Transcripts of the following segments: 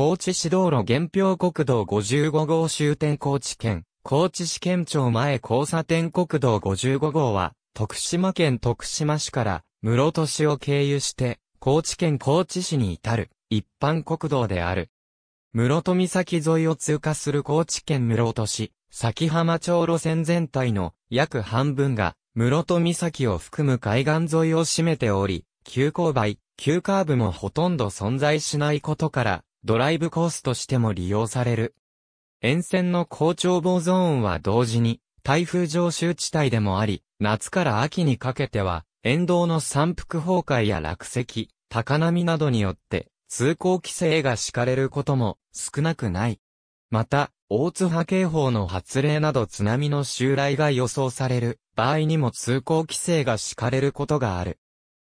高知市道路原標国道55号終点高知県、高知市県庁前交差点国道55号は、徳島県徳島市から室戸市を経由して、高知県高知市に至る一般国道である。室戸岬沿いを通過する高知県室戸市、崎浜町路線全体の約半分が室戸岬を含む海岸沿いを占めており、急勾配、急カーブもほとんど存在しないことから、ドライブコースとしても利用される。沿線の高潮防ゾーンは同時に、台風常習地帯でもあり、夏から秋にかけては、沿道の山腹崩壊や落石、高波などによって、通行規制が敷かれることも少なくない。また、大津波警報の発令など津波の襲来が予想される場合にも通行規制が敷かれることがある。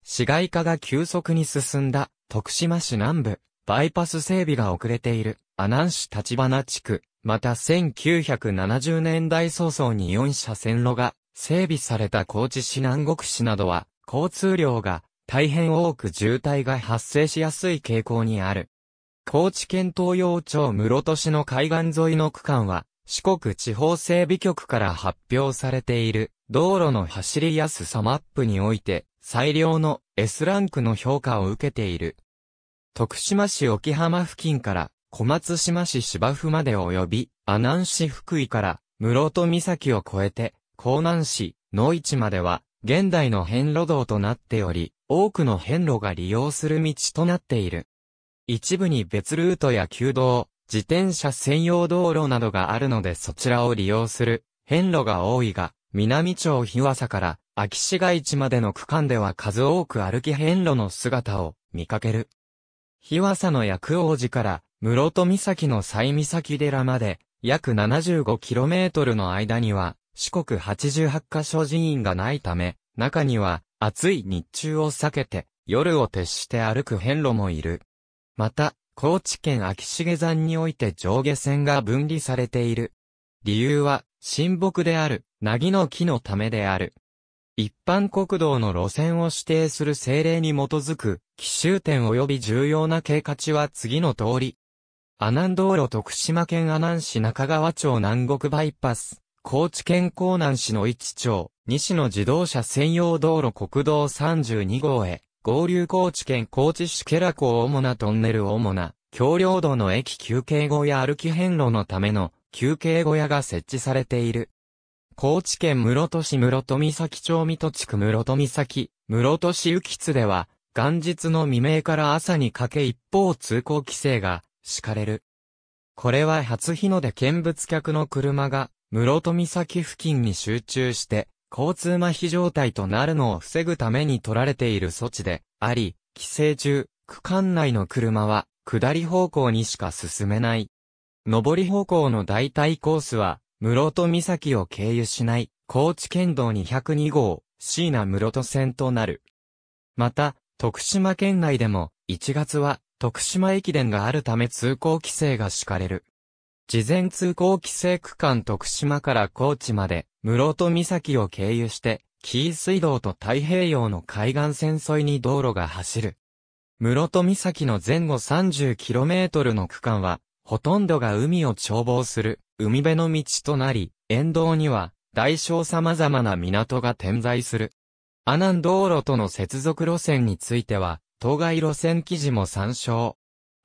市街化が急速に進んだ徳島市南部、バイパス整備が遅れている、阿南市立花地区、また1970年代早々に4車線路が整備された高知市南国市などは、交通量が大変多く渋滞が発生しやすい傾向にある。高知県東洋町室戸市の海岸沿いの区間は、四国地方整備局から発表されている道路の走りやすさマップにおいて最良の S ランクの評価を受けている。徳島市沖浜付近から、小松島市芝生まで及び、阿南市福井から、室戸岬を越えて、江南市、野市までは、現代の遍路道となっており、多くの遍路が利用する道となっている。一部に別ルートや旧道、自転車専用道路などがあるのでそちらを利用する、遍路が多いが、南町日和佐から秋市街地までの区間では数多く歩き遍路の姿を見かける。日和佐の薬王寺から、室戸岬の西岬寺まで、約 75km の間には、四国88箇所寺院がないため、中には、暑い日中を避けて、夜を徹して歩く遍路もいる。また、高知県秋重山において上下線が分離されている。理由は、神木である、なぎの木のためである。一般国道の路線を指定する政令に基づく、奇襲点及び重要な経過値は次の通り。阿南道路徳島県阿南市中川町南国バイパス、高知県江南市の一町、西の自動車専用道路国道32号へ、合流高知県高知市ケラ港主なトンネル主な、橋梁道の駅休憩後や歩き遍路のための休憩小屋が設置されている。高知県室戸市室戸岬町水戸地区室戸岬、室戸市浮津では、元日の未明から朝にかけ一方通行規制が敷かれる。これは初日の出見物客の車が、室戸岬付近に集中して、交通麻痺状態となるのを防ぐために取られている措置であり、規制中、区間内の車は、下り方向にしか進めない。上り方向の代替コースは、室戸岬を経由しない高知県道202号、椎名室戸線となる。また、徳島県内でも1月は徳島駅伝があるため通行規制が敷かれる。事前通行規制区間徳島から高知まで、室戸岬を経由して、紀伊水道と太平洋の海岸線沿いに道路が走る。室戸岬の前後 30km の区間は、ほとんどが海を眺望する海辺の道となり、沿道には大小様々な港が点在する。阿南道路との接続路線については、当該路線記事も参照。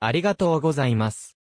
ありがとうございます。